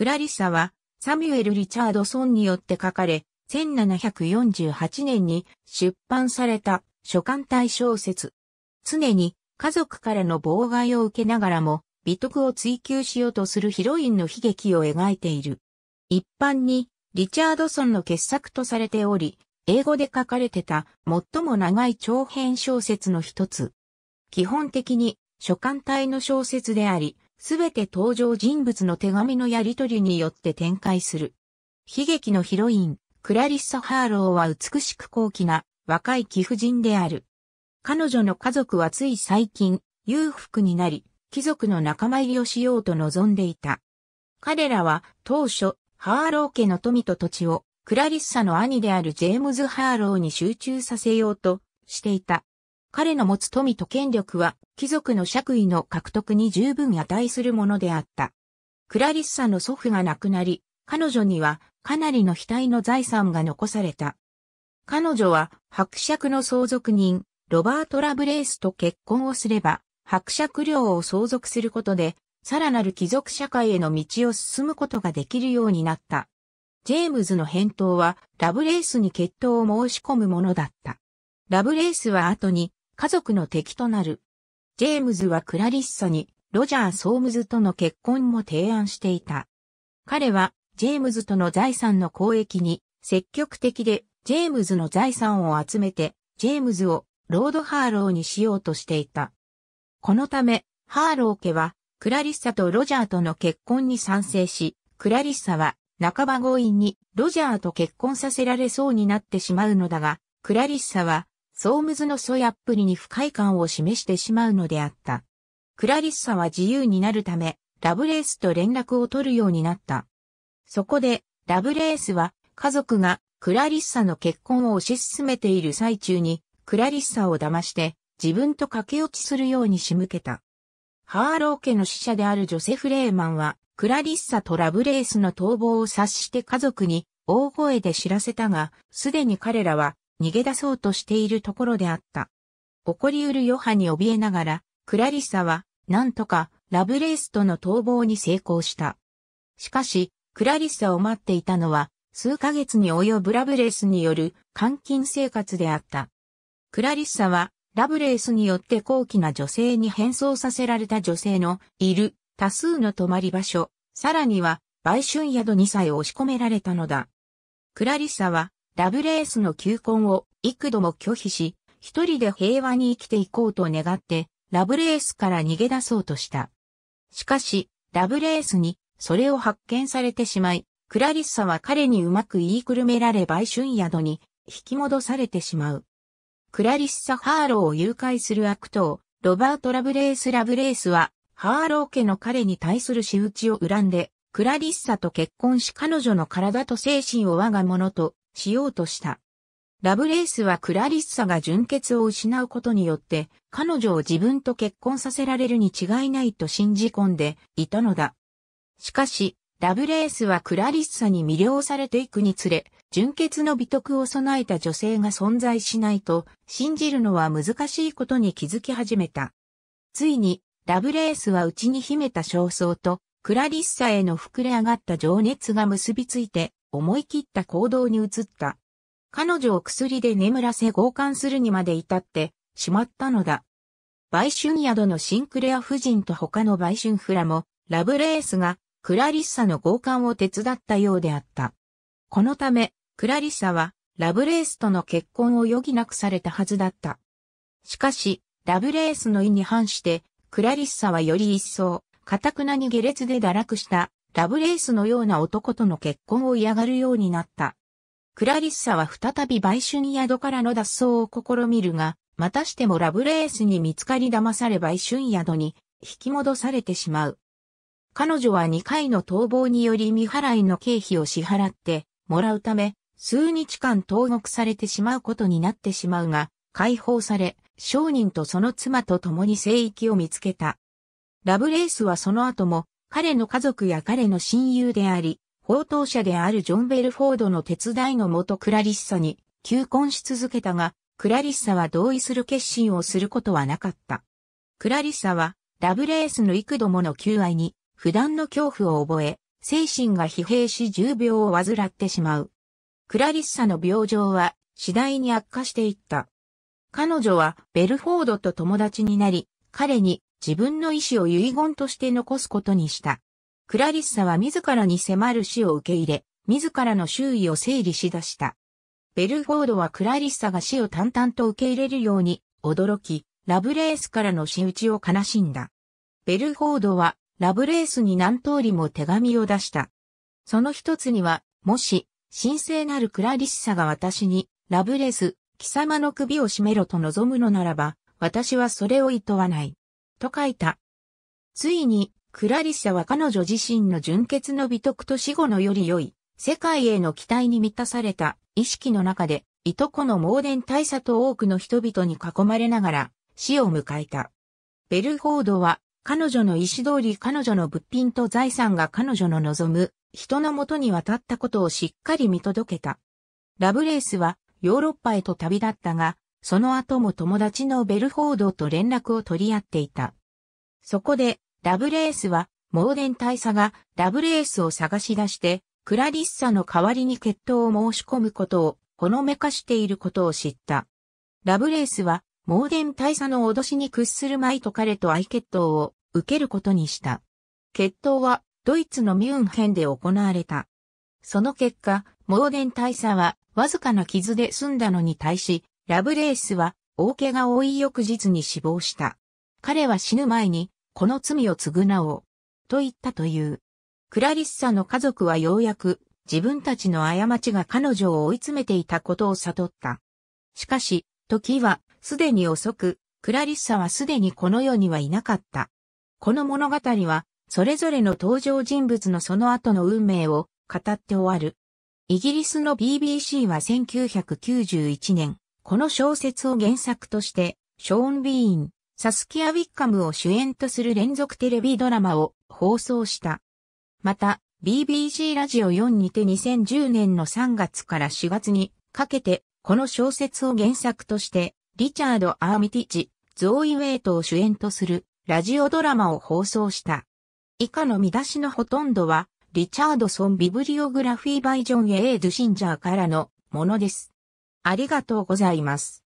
クラリッサは、サミュエル・リチャードソンによって書かれ、1748年に出版された書簡体小説。常に家族からの妨害を受けながらも、美徳を追求しようとするヒロインの悲劇を描いている。一般に、リチャードソンの傑作とされており、英語で書かれてた最も長い長編小説の一つ。基本的に書簡体の小説であり、すべて登場人物の手紙のやりとりによって展開する。悲劇のヒロイン、クラリッサ・ハーローは美しく高貴な若い貴婦人である。彼女の家族はつい最近、裕福になり、貴族の仲間入りをしようと望んでいた。彼らは当初、ハーロー家の富と土地をクラリッサの兄であるジェームズ・ハーローに集中させようとしていた。彼の持つ富と権力は貴族の爵位の獲得に十分値するものであった。クラリッサの祖父が亡くなり、彼女にはかなりの額の財産が残された。彼女は伯爵の相続人、ロバート・ラブレースと結婚をすれば、伯爵領を相続することで、さらなる貴族社会への道を進むことができるようになった。ジェームズの返答は、ラブレースに決闘を申し込むものだった。ラブレースは後に、家族の敵となる。ジェームズはクラリッサにロジャー・ソームズとの結婚も提案していた。彼はジェームズとの財産の交易に積極的でジェームズの財産を集めてジェームズをロード・ハーローにしようとしていた。このためハーロー家はクラリッサとロジャーとの結婚に賛成し、クラリッサは半ば強引にロジャーと結婚させられそうになってしまうのだが、クラリッサはソームズのソやっぷりに不快感を示してしまうのであった。クラリッサは自由になるため、ラブレースと連絡を取るようになった。そこで、ラブレースは、家族がクラリッサの結婚を推し進めている最中に、クラリッサを騙して、自分と駆け落ちするように仕向けた。ハーロー家の死者であるジョセフ・レーマンは、クラリッサとラブレースの逃亡を察して家族に、大声で知らせたが、すでに彼らは逃げ出そうとしているところであった。起こりうる余波に怯えながら、クラリッサは、なんとか、ラブレースとの逃亡に成功した。しかし、クラリッサを待っていたのは、数ヶ月に及ぶラブレースによる監禁生活であった。クラリッサは、ラブレースによって高貴な女性に変装させられた女性のいる多数の泊まり場所、さらには売春宿にさえ押し込められたのだ。クラリッサはラブレースの求婚を幾度も拒否し、一人で平和に生きていこうと願って、ラブレースから逃げ出そうとした。しかし、ラブレースに、それを発見されてしまい、クラリッサは彼にうまく言いくるめられ売春宿に引き戻されてしまう。クラリッサ・ハーローを誘拐する悪党、ロバート・ラブレース・ラブレースは、ハーロー家の彼に対する仕打ちを恨んで、クラリッサと結婚し彼女の体と精神を我が物としようとした。ラブレースはクラリッサが純潔を失うことによって、彼女を自分と結婚させられるに違いないと信じ込んでいたのだ。しかし、ラブレースはクラリッサに魅了されていくにつれ、純潔の美徳を備えた女性が存在しないと信じるのは難しいことに気づき始めた。ついに、ラブレースは内に秘めた焦燥と、クラリッサへの膨れ上がった情熱が結びついて、思い切った行動に移った。彼女を薬で眠らせ強姦するにまで至ってしまったのだ。売春宿のシンクレア夫人と他の売春フラも、ラブレースがクラリッサの強姦を手伝ったようであった。このため、クラリッサは、ラブレースとの結婚を余儀なくされたはずだった。しかし、ラブレースの意に反して、クラリッサはより一層、かくなに下劣で堕落したラブレースのような男との結婚を嫌がるようになった。クラリッサは再び売春宿からの脱走を試みるが、またしてもラブレースに見つかり騙され売春宿に引き戻されてしまう。彼女は2回の逃亡により未払いの経費を支払ってもらうため、数日間投獄されてしまうことになってしまうが、解放され、商人とその妻と共に聖域を見つけた。ラブレースはその後も彼の家族や彼の親友であり、放蕩者であるジョン・ベルフォードの手伝いのもとクラリッサに求婚し続けたが、クラリッサは同意する決心をすることはなかった。クラリッサは、ラブレースの幾度もの求愛に、普段の恐怖を覚え、精神が疲弊し重病を患ってしまう。クラリッサの病状は、次第に悪化していった。彼女は、ベルフォードと友達になり、彼に自分の意志を遺言として残すことにした。クラリッサは自らに迫る死を受け入れ、自らの周囲を整理し出した。ベルフォードはクラリッサが死を淡々と受け入れるように、驚き、ラブレースからの仕打ちを悲しんだ。ベルフォードは、ラブレースに何通りも手紙を出した。その一つには、もし、神聖なるクラリッサが私に、ラブレース、貴様の首を絞めろと望むのならば、私はそれを厭わない。と書いた。ついに、クラリッサは彼女自身の純潔の美徳と死後のより良い、世界への期待に満たされた意識の中で、いとこの盲伝大佐と多くの人々に囲まれながら死を迎えた。ベルフォードは彼女の意思通り彼女の物品と財産が彼女の望む人のもとに渡ったことをしっかり見届けた。ラブレースはヨーロッパへと旅立ったが、その後も友達のベルフォードと連絡を取り合っていた。そこで、ラブレースは、モーデン大佐がラブレースを探し出して、クラリッサの代わりに決闘を申し込むことを、ほのめかしていることを知った。ラブレースは、モーデン大佐の脅しに屈するまいと彼と愛決闘を受けることにした。決闘は、ドイツのミュンヘンで行われた。その結果、モーデン大佐は、わずかな傷で済んだのに対し、ラブレースは大怪我を負い翌日に死亡した。彼は死ぬ前にこの罪を償おう。と言ったという。クラリッサの家族はようやく自分たちの過ちが彼女を追い詰めていたことを悟った。しかし、時はすでに遅く、クラリッサはすでにこの世にはいなかった。この物語は、それぞれの登場人物のその後の運命を語って終わる。イギリスの BBC は1991年、この小説を原作として、ショーン・ビーン、サスキア・ウィッカムを主演とする連続テレビドラマを放送した。また、BBC ラジオ4にて2010年の3月から4月にかけて、この小説を原作として、リチャード・アーミティチ、ゾーイ・ウェイトを主演とするラジオドラマを放送した。以下の見出しのほとんどは、リチャードソン・ビブリオグラフィー・バイ・ジョン・エイ・ドゥ・シンジャーからのものです。ありがとうございます。